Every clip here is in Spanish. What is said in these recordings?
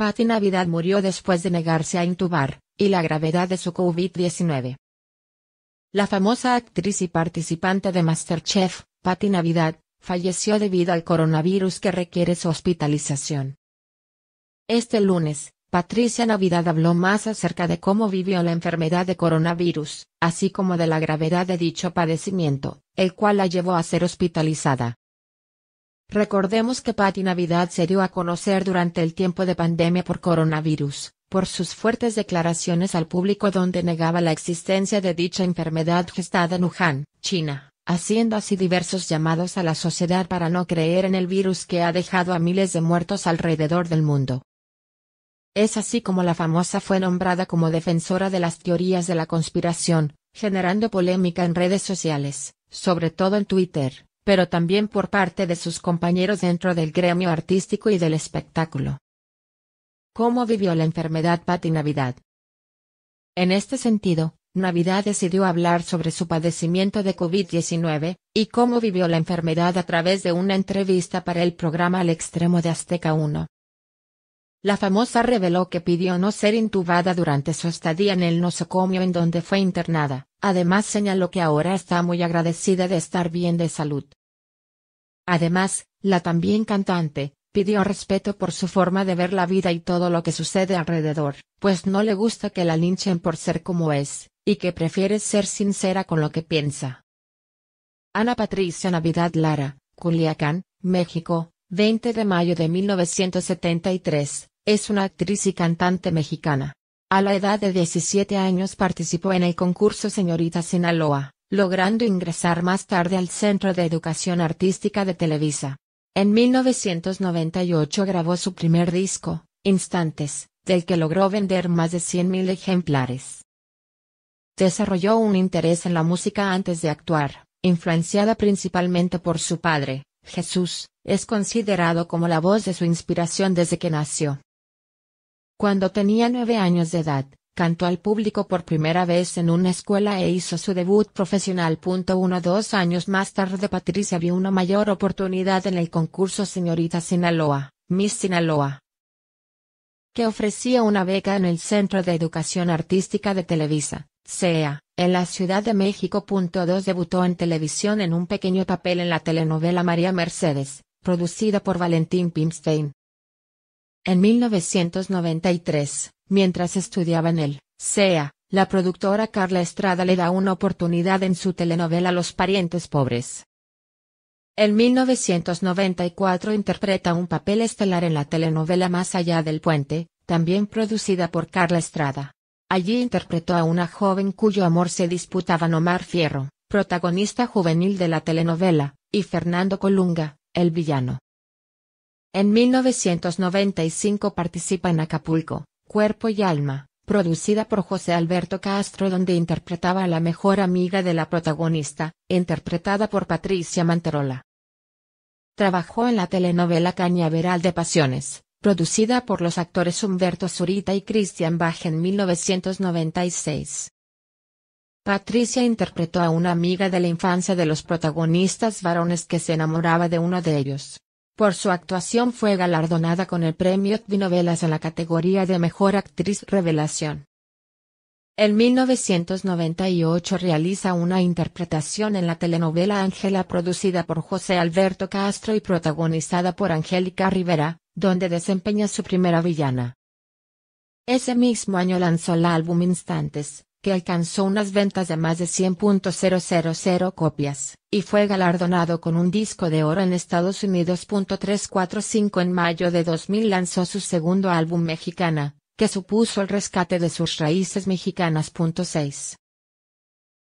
Patti Navidad murió después de negarse a intubar, y la gravedad de su COVID-19. La famosa actriz y participante de Masterchef, Patti Navidad, falleció debido al coronavirus que requiere su hospitalización. Este lunes, Patricia Navidad habló más acerca de cómo vivió la enfermedad de coronavirus, así como de la gravedad de dicho padecimiento, el cual la llevó a ser hospitalizada. Recordemos que Patty Navidad se dio a conocer durante el tiempo de pandemia por coronavirus, por sus fuertes declaraciones al público donde negaba la existencia de dicha enfermedad gestada en Wuhan, China, haciendo así diversos llamados a la sociedad para no creer en el virus que ha dejado a miles de muertos alrededor del mundo. Es así como la famosa fue nombrada como defensora de las teorías de la conspiración, generando polémica en redes sociales, sobre todo en Twitter pero también por parte de sus compañeros dentro del gremio artístico y del espectáculo. ¿Cómo vivió la enfermedad Patty Navidad? En este sentido, Navidad decidió hablar sobre su padecimiento de COVID-19, y cómo vivió la enfermedad a través de una entrevista para el programa Al Extremo de Azteca 1. La famosa reveló que pidió no ser intubada durante su estadía en el nosocomio en donde fue internada, Además señaló que ahora está muy agradecida de estar bien de salud. Además, la también cantante, pidió respeto por su forma de ver la vida y todo lo que sucede alrededor, pues no le gusta que la linchen por ser como es, y que prefiere ser sincera con lo que piensa. Ana Patricia Navidad Lara, Culiacán, México, 20 de mayo de 1973, es una actriz y cantante mexicana. A la edad de 17 años participó en el concurso Señorita Sinaloa, logrando ingresar más tarde al Centro de Educación Artística de Televisa. En 1998 grabó su primer disco, Instantes, del que logró vender más de 100.000 ejemplares. Desarrolló un interés en la música antes de actuar, influenciada principalmente por su padre, Jesús, es considerado como la voz de su inspiración desde que nació. Cuando tenía nueve años de edad, cantó al público por primera vez en una escuela e hizo su debut profesional. Uno dos años más tarde Patricia vio una mayor oportunidad en el concurso Señorita Sinaloa, Miss Sinaloa, que ofrecía una beca en el Centro de Educación Artística de Televisa, CEA, en la Ciudad de México. dos debutó en televisión en un pequeño papel en la telenovela María Mercedes, producida por Valentín Pimstein, en 1993, mientras estudiaba en el CEA, la productora Carla Estrada le da una oportunidad en su telenovela Los parientes pobres. En 1994 interpreta un papel estelar en la telenovela Más allá del puente, también producida por Carla Estrada. Allí interpretó a una joven cuyo amor se disputaban Omar Fierro, protagonista juvenil de la telenovela, y Fernando Colunga, el villano. En 1995 participa en Acapulco, Cuerpo y Alma, producida por José Alberto Castro donde interpretaba a la mejor amiga de la protagonista, interpretada por Patricia Manterola. Trabajó en la telenovela Cañaveral de Pasiones, producida por los actores Humberto Zurita y Christian Bach en 1996. Patricia interpretó a una amiga de la infancia de los protagonistas varones que se enamoraba de uno de ellos. Por su actuación fue galardonada con el premio de Novelas en la categoría de Mejor Actriz Revelación. En 1998 realiza una interpretación en la telenovela Ángela producida por José Alberto Castro y protagonizada por Angélica Rivera, donde desempeña su primera villana. Ese mismo año lanzó el álbum Instantes, que alcanzó unas ventas de más de 100.000 copias, y fue galardonado con un disco de oro en Estados Unidos. En mayo de 2000 lanzó su segundo álbum Mexicana, que supuso el rescate de sus raíces mexicanas. 6.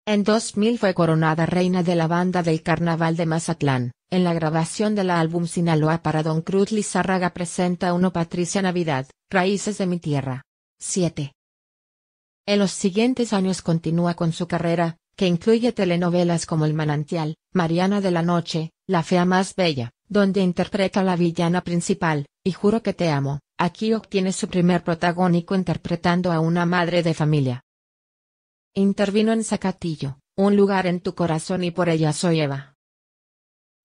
En 2000 fue coronada reina de la banda del Carnaval de Mazatlán, en la grabación del álbum Sinaloa para Don Cruz Lizárraga presenta uno Patricia Navidad, Raíces de mi Tierra. 7. En los siguientes años continúa con su carrera, que incluye telenovelas como El Manantial, Mariana de la Noche, La Fea Más Bella, donde interpreta a la villana principal, y Juro que te amo, aquí obtiene su primer protagónico interpretando a una madre de familia. Intervino en Zacatillo, Un lugar en tu corazón y por ella soy Eva.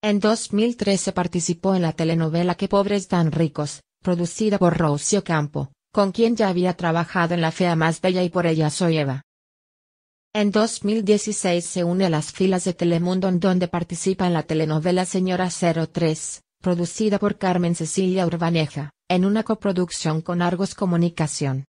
En 2013 participó en la telenovela Que pobres dan ricos, producida por Rocio Campo, con quien ya había trabajado en La Fea Más Bella y por ella soy Eva. En 2016 se une a las filas de Telemundo en donde participa en la telenovela Señora 03, producida por Carmen Cecilia Urbaneja, en una coproducción con Argos Comunicación.